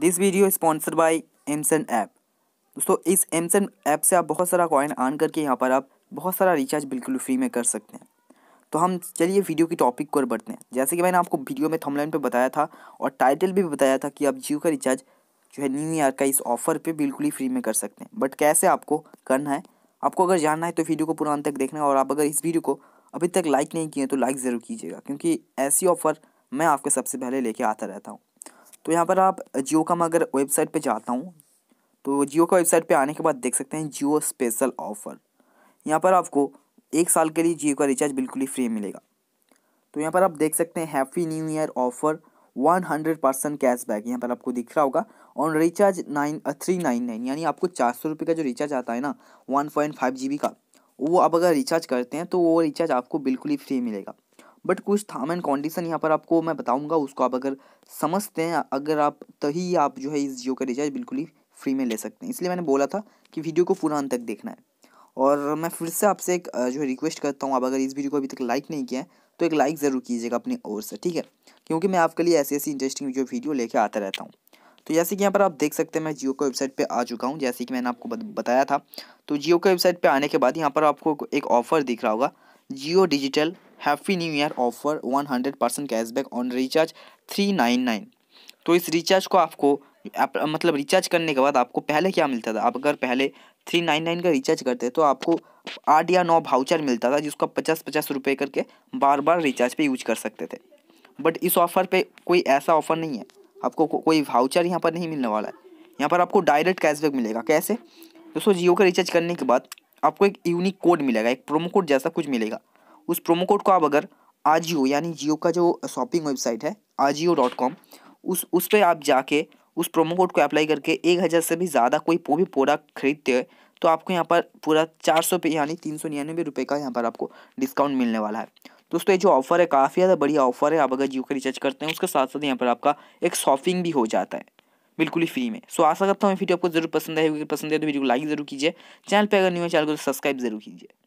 this video sponsor by एमसन app दोस्तों इस एमसन ऐप से आप बहुत सारा कॉइन आन करके यहाँ पर आप बहुत सारा रिचार्ज बिल्कुल फ्री में कर सकते हैं तो हम चलिए वीडियो की टॉपिक को बढ़ते हैं जैसे कि मैंने आपको वीडियो में थमलाइन पे बताया था और टाइटल भी बताया था कि आप जियो का रिचार्ज जो है न्यू ईयर का इस ऑफर पे बिल्कुल ही फ्री में कर सकते हैं बट कैसे आपको करना है आपको अगर जानना है तो वीडियो को पूरा अंत तक देखना है और आप अगर इस वीडियो को अभी तक लाइक नहीं किए तो लाइक ज़रूर कीजिएगा क्योंकि ऐसी ऑफ़र मैं आपके सबसे पहले लेके आता रहता हूँ तो यहाँ पर आप जियो का मैं अगर वेबसाइट पे जाता हूँ तो जियो का वेबसाइट पे आने के बाद देख सकते हैं जियो स्पेशल ऑफ़र यहाँ पर आपको एक साल के लिए जियो का रिचार्ज बिल्कुल ही फ्री मिलेगा तो यहाँ पर आप देख सकते हैं happy new year offer one hundred percent cash back यहाँ पर आपको दिख रहा होगा on recharge nine three nine nine यानी आपको चार सौ रुपये का जो रिचार्ज आता है ना one point five G B का वो आप अगर रिचार्ज करते हैं तो वो रिचार्ज आपको बिल्कुल ही फ्री मिलेगा बट कुछ थाम एंड कंडीशन यहाँ पर आपको मैं बताऊँगा उसको आप अगर समझते हैं अगर आप तभी आप जो है इस जियो का रिचार्ज बिल्कुल ही फ्री में ले सकते हैं इसलिए मैंने बोला था कि वीडियो को पूरा अंत तक देखना है और मैं फिर से आपसे एक जो है रिक्वेस्ट करता हूँ आप अगर इस वीडियो को अभी तक लाइक नहीं किया है तो एक लाइक ज़रूर कीजिएगा अपनी ओर से ठीक है क्योंकि मैं आपके लिए ऐसी ऐसी इंटरेस्टिंग जो वीडियो लेके आता रहता हूँ तो जैसे कि यहाँ पर आप देख सकते हैं मैं जियो का वेबसाइट पे आ चुका हूँ जैसे कि मैंने आपको बताया था तो जियो का वेबसाइट पे आने के बाद यहाँ पर आपको एक ऑफ़र दिख रहा होगा Jio digital happy new year offer one hundred percent cashback on recharge three nine nine तो इस रिचार्ज को आपको आप, मतलब रिचार्ज करने के बाद आपको पहले क्या मिलता था आप अगर पहले थ्री नाइन नाइन का रिचार्ज करते तो आपको आठ या नौ भाउचर मिलता था जिसका पचास पचास रुपये करके बार बार रिचार्ज पे यूज कर सकते थे बट इस ऑफ़र पे कोई ऐसा ऑफ़र नहीं है आपको को, कोई भाउचर यहाँ पर नहीं मिलने वाला है यहाँ पर आपको डायरेक्ट कैशबैक मिलेगा कैसे दोस्तों जियो का रिचार्ज करने के बाद आपको एक यूनिक कोड मिलेगा एक प्रोमो कोड जैसा कुछ मिलेगा उस प्रोमो कोड को आप अगर आजियो यानी जियो का जो शॉपिंग वेबसाइट है आजियो डॉट कॉम उस उस पर आप जाके उस प्रोमो कोड को अप्लाई करके एक हज़ार से भी ज़्यादा कोई भी प्रोडक्ट खरीदते हैं तो आपको यहाँ पर पूरा चार सौ यानी तीन सौ निन्यानवे रुपये का यहाँ पर आपको डिस्काउंट मिलने वाला है दोस्तों ये जो ऑफर है काफ़ी ज़्यादा बढ़िया ऑफर है आप अगर जियो का रिचार्ज करते हैं उसके साथ साथ यहाँ पर आपका एक शॉपिंग भी हो जाता है बिल्कुल ही फ्री में सो आशा करता हूँ वीडियो आपको जरूर पसंद आएगी पसंद है तो वीडियो को लाइक जरूर कीजिए चैनल पर अगर न्यू है चैनल को सब्सक्राइब जरूर कीजिए